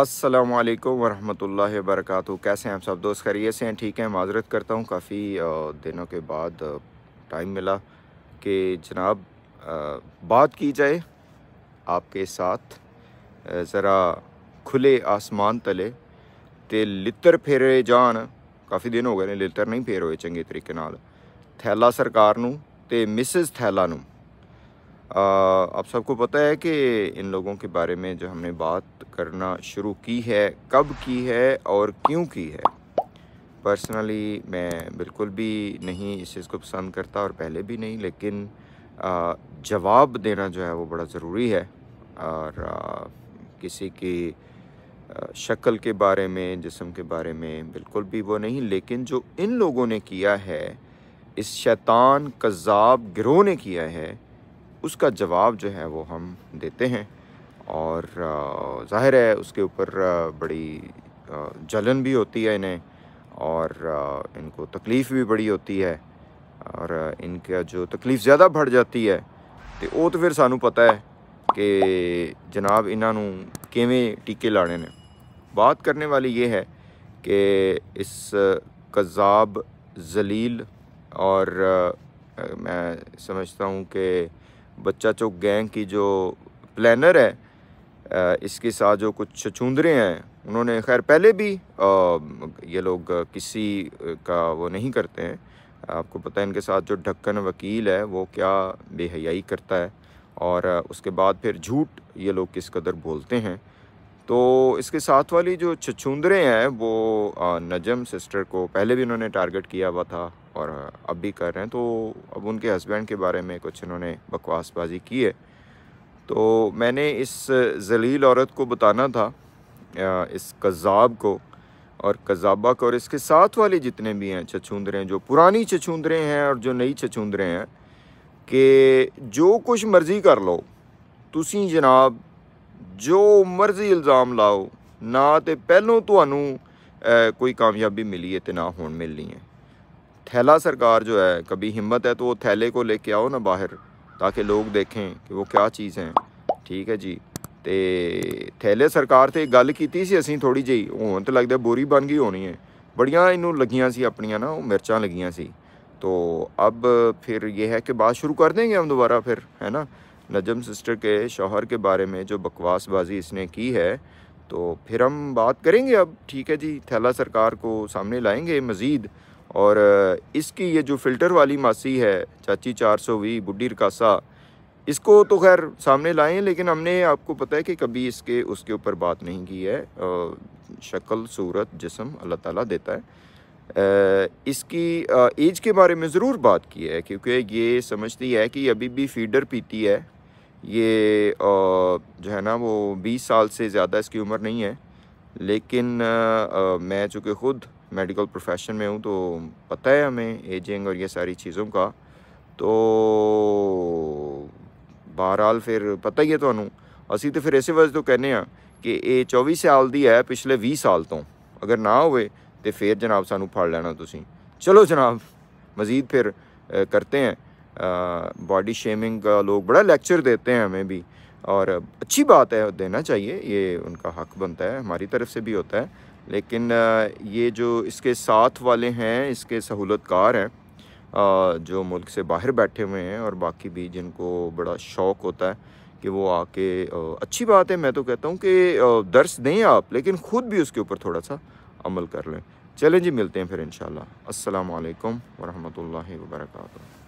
अस्सलाम वालेकुम वरहमतुल्लाहि वबरकatuh कैसे हैं आप सब दोस्त खैरियत से हैं ठीक हैं माजरत करता हूँ काफ़ी दिनों के बाद टाइम मिला कि जनाब बात की जाए आपके साथ ज़रा खुले आसमान तले ते लित्तर फेरे जान काफ़ी दिन हो गए ने नहीं फेर होए चंगे तरीके नाल थैला सरकार ਨੂੰ ਤੇ ਮਿਸਿਸ ਥੈਲਾ आप सबको पता है कि इन लोगों के बारे में जो हमने बात करना शुरू की है कब की है और क्यों की है पर्सनली मैं बिल्कुल भी नहीं इस चीज़ को पसंद करता और पहले भी नहीं लेकिन जवाब देना जो है वो बड़ा ज़रूरी है और किसी की शक्ल के बारे में जिसम के बारे में बिल्कुल भी वो नहीं लेकिन जो इन लोगों ने किया है इस शैतान कज़ाब गिरोह ने किया है उसका जवाब जो है वो हम देते हैं और ज़ाहिर है उसके ऊपर बड़ी जलन भी होती है इन्हें और इनको तकलीफ़ भी बड़ी होती है और इनका जो तकलीफ़ ज़्यादा बढ़ जाती है तो वो तो फिर सानू पता है कि जनाब इन्हों ਨੂੰ टीके लाने ने बात करने वाली ये है कि इस कजाब जलील और आ, मैं समझता हूँ कि बच्चा चौक गैंग की जो प्लानर है इसके साथ जो कुछ चूंदरे हैं उन्होंने खैर पहले भी ये लोग किसी का वो नहीं करते हैं आपको पता है इनके साथ जो ढक्कन वकील है वो क्या बेहयाई करता है और उसके बाद फिर झूठ ये लोग किस कदर बोलते हैं तो इसके साथ वाली जो छछूंदरें हैं वो नजम सिस्टर को पहले भी उन्होंने टारगेट किया हुआ था और अब भी कर रहे हैं तो अब उनके हस्बैंड के बारे में कुछ इन्होंने बकवासबाजी की है तो मैंने इस जलील औरत को बताना था इस कज़ाब को और कज़ाबा को और इसके साथ वाले जितने भी हैं हैं जो पुरानी छछूंदरे हैं और जो नई छछूंदरे हैं कि जो कुछ मर्ज़ी कर लो ती जनाब जो मर्जी इल्ज़ाम लाओ ना तो पहलों तो कोई कामयाबी मिली है तो ना हूँ मिलनी है थैला सरकार जो है कभी हिम्मत है तो वो थैले को लेके आओ ना बाहर ताकि लोग देखें कि वो क्या चीज़ हैं ठीक है जी तो थैले सरकार से गल की ਸੀ थोड़ी जी ਜਿਹੀ तो लगता ਲੱਗਦਾ बन गई होनी है बड़िया ਬੜੀਆਂ ਇਹਨੂੰ ਲੱਗੀਆਂ ਸੀ ਆਪਣੀਆਂ ਨਾ ਉਹ ਮਿਰਚਾਂ तो अब फिर ये है कि बात शुरू कर देंगे हम दोबारा फिर है ना नजम सिस्टर के शौहर के बारे में जो बकवासबाजी इसने की है तो फिर हम बात करेंगे अब ठीक है जी थैला सरकार को सामने लाएंगे मज़ीद और इसकी ये जो फ़िल्टर वाली मासी है चाची चार सौ वी बुढ़ी रकासा इसको तो खैर सामने हैं लेकिन हमने आपको पता है कि कभी इसके उसके ऊपर बात नहीं की है शक्ल सूरत जिसम अल्लाह ताला देता है इसकी एज के बारे में ज़रूर बात की है क्योंकि ये समझती है कि अभी भी फीडर पीती है ये जो है ना वो बीस साल से ज़्यादा इसकी उम्र नहीं है लेकिन मैं चूँकि ख़ुद मेडिकल प्रोफेशन में हूँ तो पता है हमें एजिंग और ये सारी चीज़ों का तो बहरहाल फिर पता ही है तो असी तो फिर इस वजह तो कहने कि ये चौबीस साल ਸਾਲ है पिछले भी साल तो अगर ना हो तो फिर जनाब ਜਨਾਬ ਸਾਨੂੰ लेना ਲੈਣਾ ਤੁਸੀਂ ਚਲੋ ਜਨਾਬ करते हैं बॉडी शेमिंग का लोग बड़ा लेक्चर देते हैं हमें भी और अच्छी बात है देना चाहिए ये उनका हक बनता है हमारी तरफ से भी होता है लेकिन ये जो इसके साथ वाले हैं इसके सहूलतकार हैं जो मुल्क से बाहर बैठे हुए हैं और बाकी भी जिनको बड़ा शौक़ होता है कि वो आके अच्छी बात है मैं तो कहता हूँ कि दर्स दें आप लेकिन ख़ुद भी उसके ऊपर थोड़ा सा अमल कर लें चलें जी मिलते हैं फिर इन शाला असलकम वरहमल वर्का